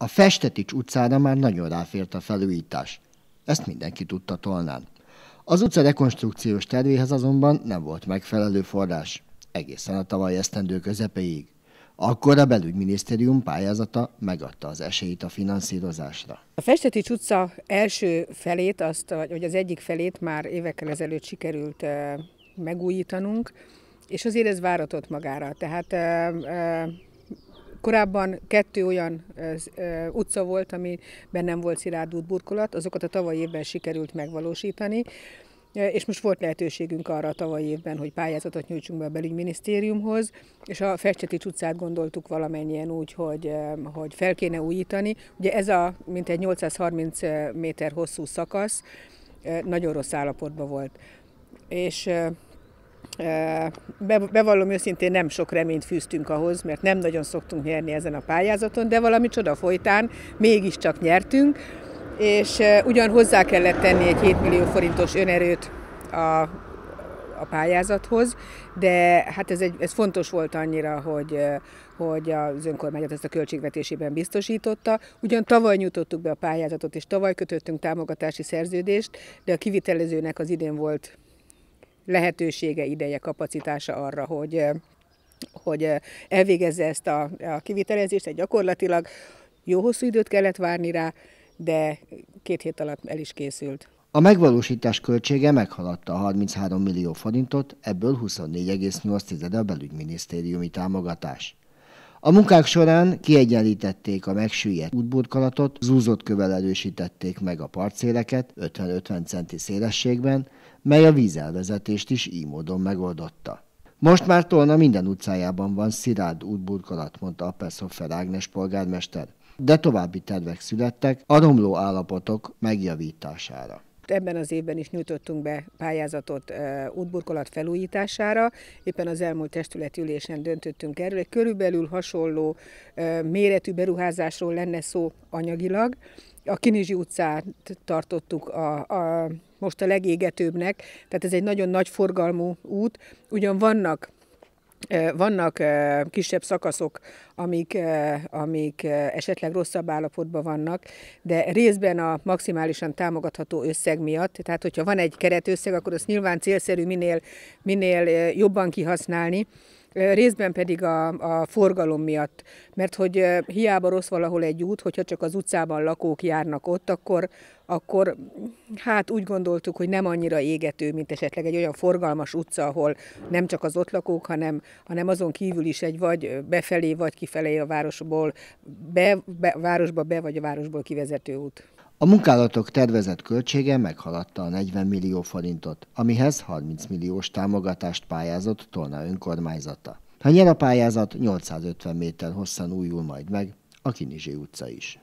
A Festetics utcára már nagyon ráfért a felújítás. Ezt mindenki tudta Tolnán. Az utca rekonstrukciós tervéhez azonban nem volt megfelelő forrás, egészen a tavaly esztendő közepéig. Akkor a belügyminisztérium pályázata megadta az esélyt a finanszírozásra. A Festetics utca első felét, azt, vagy az egyik felét már évekkel ezelőtt sikerült eh, megújítanunk, és azért ez váratott magára. Tehát eh, eh, Korábban kettő olyan utca volt, amiben nem volt szilárd útburkolat, azokat a tavalyi évben sikerült megvalósítani, és most volt lehetőségünk arra a tavalyi évben, hogy pályázatot nyújtsunk be a belügyminisztériumhoz, és a Fecseti utcát gondoltuk valamennyien úgy, hogy, hogy fel kéne újítani. Ugye ez a mintegy 830 méter hosszú szakasz nagyon rossz állapotban volt. És Bevallom őszintén, nem sok reményt fűztünk ahhoz, mert nem nagyon szoktunk nyerni ezen a pályázaton, de valami csoda folytán mégiscsak nyertünk, és ugyan hozzá kellett tenni egy 7 millió forintos önerőt a, a pályázathoz, de hát ez, egy, ez fontos volt annyira, hogy, hogy az önkormányzat ezt a költségvetésében biztosította. Ugyan tavaly nyújtottuk be a pályázatot, és tavaly kötöttünk támogatási szerződést, de a kivitelezőnek az idén volt lehetősége, ideje, kapacitása arra, hogy hogy elvégezze ezt a, a kivitelezést, tehát gyakorlatilag jó hosszú időt kellett várni rá, de két hét alatt el is készült. A megvalósítás költsége meghaladta a 33 millió forintot, ebből 24,8 a belügyminisztériumi támogatás. A munkák során kiegyenlítették a megsüllyedt útburkolatot, zúzott kövel erősítették meg a parcéleket 50-50 centi szélességben, mely a vízelvezetést is így módon megoldotta. Most már Tolna minden utcájában van szirád útburkolat, mondta a Perszofer Ágnes polgármester, de további tervek születtek a romló állapotok megjavítására ebben az évben is nyújtottunk be pályázatot útburkolat felújítására. Éppen az elmúlt testületi ülésen döntöttünk erről, egy körülbelül hasonló méretű beruházásról lenne szó anyagilag. A Kinizsi utcát tartottuk a, a most a legégetőbbnek, tehát ez egy nagyon nagy forgalmú út, ugyan vannak vannak kisebb szakaszok, amik, amik esetleg rosszabb állapotban vannak, de részben a maximálisan támogatható összeg miatt, tehát hogyha van egy keretösszeg, akkor azt nyilván célszerű minél, minél jobban kihasználni, részben pedig a, a forgalom miatt. Mert hogy hiába rossz valahol egy út, hogyha csak az utcában lakók járnak ott, akkor, akkor hát úgy gondoltuk, hogy nem annyira égető, mint esetleg egy olyan forgalmas utca, ahol nem csak az ott lakók, hanem, hanem azon kívül is egy vagy befelé, vagy kifelé a városból, be, be, városba be, vagy a városból kivezető út. A munkálatok tervezett költsége meghaladta a 40 millió forintot, amihez 30 milliós támogatást pályázott Tolna önkormányzata. Ha nyer a pályázat, 850 méter hosszan újul majd meg a Kinizsi utca is.